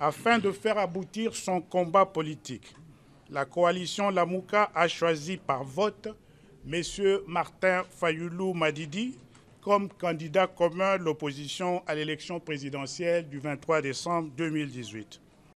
afin de faire aboutir son combat politique. La coalition Lamouka a choisi par vote M. Martin Fayoulou Madidi comme candidat commun de l'opposition à l'élection présidentielle du 23 décembre 2018.